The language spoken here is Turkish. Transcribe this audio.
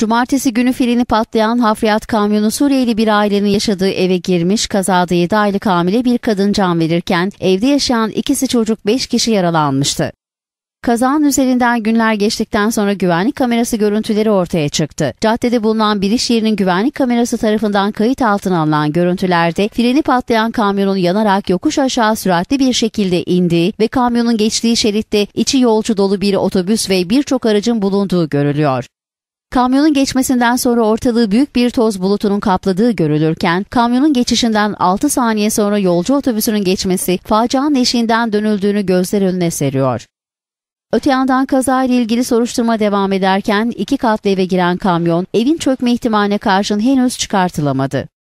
Cumartesi günü filini patlayan hafriyat kamyonu Suriyeli bir ailenin yaşadığı eve girmiş. Kazada 7 aylık hamile bir kadın can verirken evde yaşayan ikisi çocuk 5 kişi yaralanmıştı. Kazanın üzerinden günler geçtikten sonra güvenlik kamerası görüntüleri ortaya çıktı. Caddede bulunan bir iş yerinin güvenlik kamerası tarafından kayıt altına alınan görüntülerde freni patlayan kamyonun yanarak yokuş aşağı süratli bir şekilde indiği ve kamyonun geçtiği şeritte içi yolcu dolu bir otobüs ve birçok aracın bulunduğu görülüyor. Kamyonun geçmesinden sonra ortalığı büyük bir toz bulutunun kapladığı görülürken kamyonun geçişinden 6 saniye sonra yolcu otobüsünün geçmesi facianın eşiğinden dönüldüğünü gözler önüne seriyor. Öte yandan kazayla ilgili soruşturma devam ederken iki katlı eve giren kamyon evin çökme ihtimaline karşın henüz çıkartılamadı.